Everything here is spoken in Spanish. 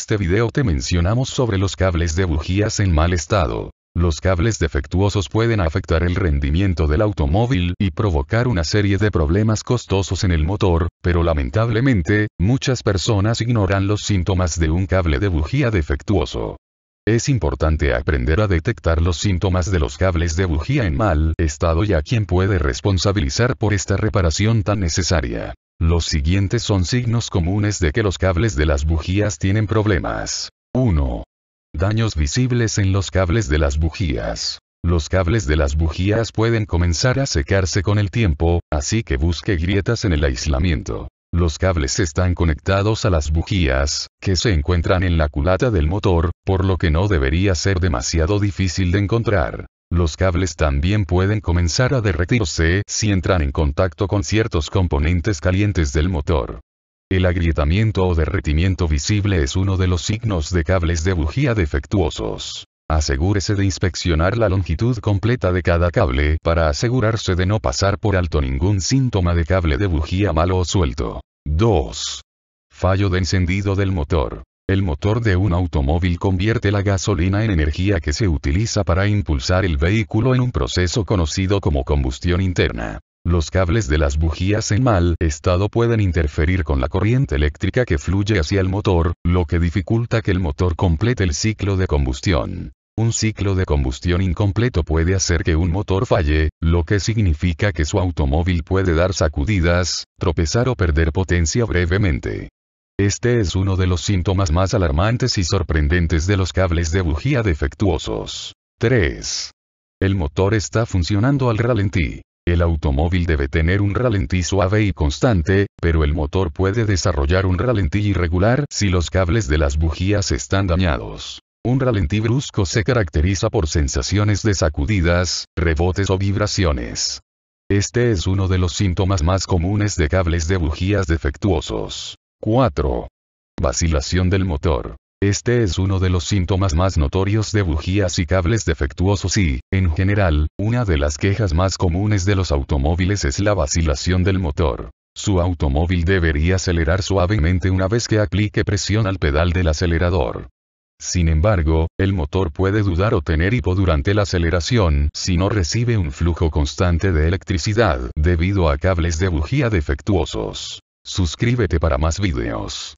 este video te mencionamos sobre los cables de bujías en mal estado. Los cables defectuosos pueden afectar el rendimiento del automóvil y provocar una serie de problemas costosos en el motor, pero lamentablemente, muchas personas ignoran los síntomas de un cable de bujía defectuoso. Es importante aprender a detectar los síntomas de los cables de bujía en mal estado y a quién puede responsabilizar por esta reparación tan necesaria. Los siguientes son signos comunes de que los cables de las bujías tienen problemas. 1. Daños visibles en los cables de las bujías. Los cables de las bujías pueden comenzar a secarse con el tiempo, así que busque grietas en el aislamiento. Los cables están conectados a las bujías, que se encuentran en la culata del motor, por lo que no debería ser demasiado difícil de encontrar. Los cables también pueden comenzar a derretirse si entran en contacto con ciertos componentes calientes del motor. El agrietamiento o derretimiento visible es uno de los signos de cables de bujía defectuosos. Asegúrese de inspeccionar la longitud completa de cada cable para asegurarse de no pasar por alto ningún síntoma de cable de bujía malo o suelto. 2. Fallo de encendido del motor. El motor de un automóvil convierte la gasolina en energía que se utiliza para impulsar el vehículo en un proceso conocido como combustión interna. Los cables de las bujías en mal estado pueden interferir con la corriente eléctrica que fluye hacia el motor, lo que dificulta que el motor complete el ciclo de combustión. Un ciclo de combustión incompleto puede hacer que un motor falle, lo que significa que su automóvil puede dar sacudidas, tropezar o perder potencia brevemente. Este es uno de los síntomas más alarmantes y sorprendentes de los cables de bujía defectuosos. 3. El motor está funcionando al ralentí. El automóvil debe tener un ralentí suave y constante, pero el motor puede desarrollar un ralentí irregular si los cables de las bujías están dañados. Un ralentí brusco se caracteriza por sensaciones de sacudidas, rebotes o vibraciones. Este es uno de los síntomas más comunes de cables de bujías defectuosos. 4. Vacilación del motor. Este es uno de los síntomas más notorios de bujías y cables defectuosos y, en general, una de las quejas más comunes de los automóviles es la vacilación del motor. Su automóvil debería acelerar suavemente una vez que aplique presión al pedal del acelerador. Sin embargo, el motor puede dudar o tener hipo durante la aceleración si no recibe un flujo constante de electricidad debido a cables de bujía defectuosos. Suscríbete para más videos.